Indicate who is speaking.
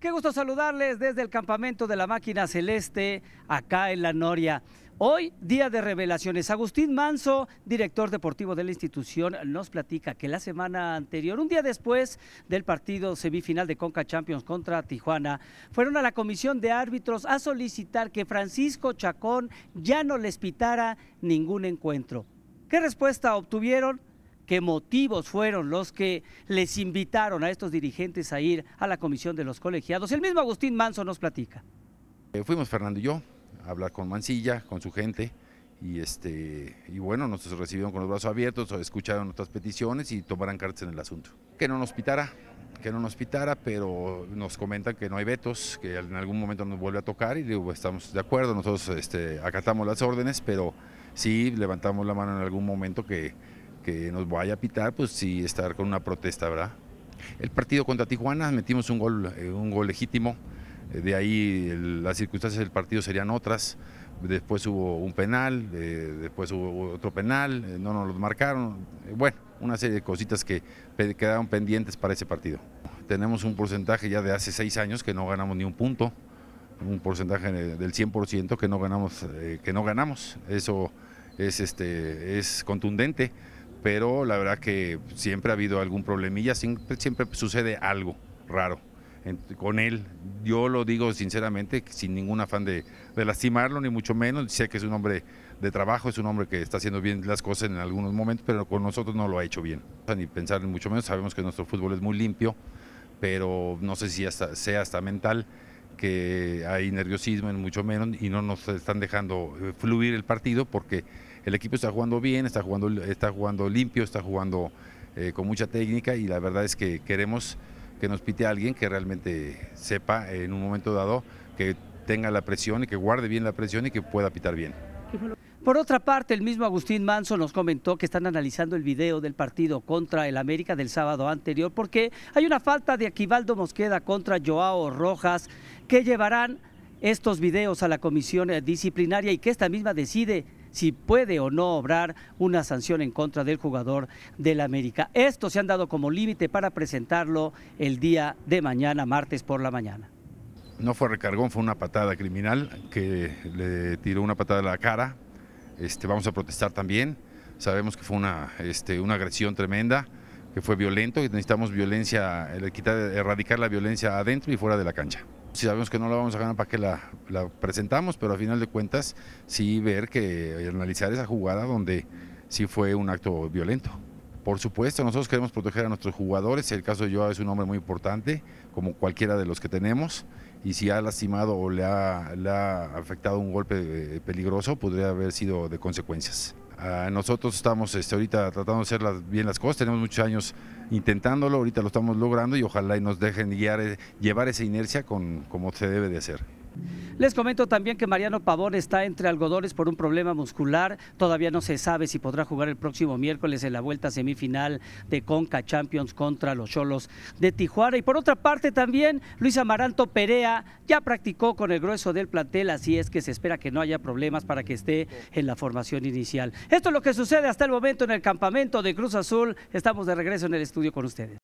Speaker 1: Qué gusto saludarles desde el campamento de la máquina celeste, acá en La Noria. Hoy, día de revelaciones. Agustín Manso, director deportivo de la institución, nos platica que la semana anterior, un día después del partido semifinal de Conca Champions contra Tijuana, fueron a la comisión de árbitros a solicitar que Francisco Chacón ya no les pitara ningún encuentro. ¿Qué respuesta obtuvieron? qué motivos fueron los que les invitaron a estos dirigentes a ir a la comisión de los colegiados. El mismo Agustín Manso nos platica.
Speaker 2: Eh, fuimos Fernando y yo a hablar con Mancilla, con su gente, y este y bueno, nos recibieron con los brazos abiertos, escucharon nuestras peticiones y tomarán cartas en el asunto. Que no nos pitara, que no nos pitara, pero nos comentan que no hay vetos, que en algún momento nos vuelve a tocar y digo, estamos de acuerdo, nosotros este, acatamos las órdenes, pero sí levantamos la mano en algún momento que que nos vaya a pitar, pues sí estar con una protesta, ¿verdad? El partido contra Tijuana metimos un gol, eh, un gol legítimo, eh, de ahí las circunstancias del partido serían otras, después hubo un penal, eh, después hubo otro penal, no nos lo marcaron, bueno, una serie de cositas que quedaron pendientes para ese partido. Tenemos un porcentaje ya de hace seis años que no ganamos ni un punto, un porcentaje del 100% que no ganamos, que no ganamos, eso es, este, es contundente pero la verdad que siempre ha habido algún problemilla, siempre, siempre sucede algo raro con él. Yo lo digo sinceramente, sin ningún afán de, lastimarlo, ni mucho menos. Sé que es un hombre de trabajo, es un hombre que está haciendo bien las cosas en algunos momentos, pero con nosotros no lo ha hecho bien. Ni pensar en mucho menos, sabemos que nuestro fútbol es muy limpio, pero no sé si sea hasta mental que hay nerviosismo en mucho menos y no nos están dejando eh, fluir el partido porque el equipo está jugando bien, está jugando, está jugando limpio, está jugando eh, con mucha técnica y la verdad es que queremos que nos pite alguien que realmente sepa en un momento dado que tenga la presión y que guarde bien la presión y que pueda pitar bien.
Speaker 1: Por otra parte, el mismo Agustín Manso nos comentó que están analizando el video del partido contra el América del sábado anterior porque hay una falta de Aquivaldo Mosqueda contra Joao Rojas que llevarán estos videos a la comisión eh, disciplinaria y que esta misma decide si puede o no obrar una sanción en contra del jugador del América. Esto se han dado como límite para presentarlo el día de mañana, martes por la mañana.
Speaker 2: No fue recargón, fue una patada criminal que le tiró una patada a la cara. Este, vamos a protestar también. Sabemos que fue una este, agresión tremenda fue violento y necesitamos violencia, quitar, erradicar la violencia adentro y fuera de la cancha. Si sabemos que no la vamos a ganar, ¿para qué la, presentamos? Pero a final de cuentas, sí ver que eh, analizar esa jugada donde sí fue un acto violento. Por supuesto, nosotros queremos proteger a nuestros jugadores. El caso de Joao es un hombre muy importante, como cualquiera de los que tenemos. Y si ha lastimado o le ha, le ha afectado un golpe eh, peligroso, podría haber sido de consecuencias. Ah, nosotros estamos este, ahorita tratando de hacer bien las cosas, tenemos muchos años intentándolo, ahorita lo estamos logrando y ojalá nos dejen eh, llevar esa inercia con, como se debe de hacer.
Speaker 1: Les comento también que Mariano Pavón está entre algodones por un problema muscular. Todavía no se sabe si podrá jugar el próximo miércoles en la vuelta semifinal de Conca Champions contra los Cholos de Tijuana. Y por otra parte también Luis Amaranto Perea ya practicó con el grueso del plantel, así es que se espera que no haya problemas para que esté en la formación inicial. Esto es lo que sucede hasta el momento en el campamento de Cruz Azul. Estamos de regreso en el estudio con ustedes.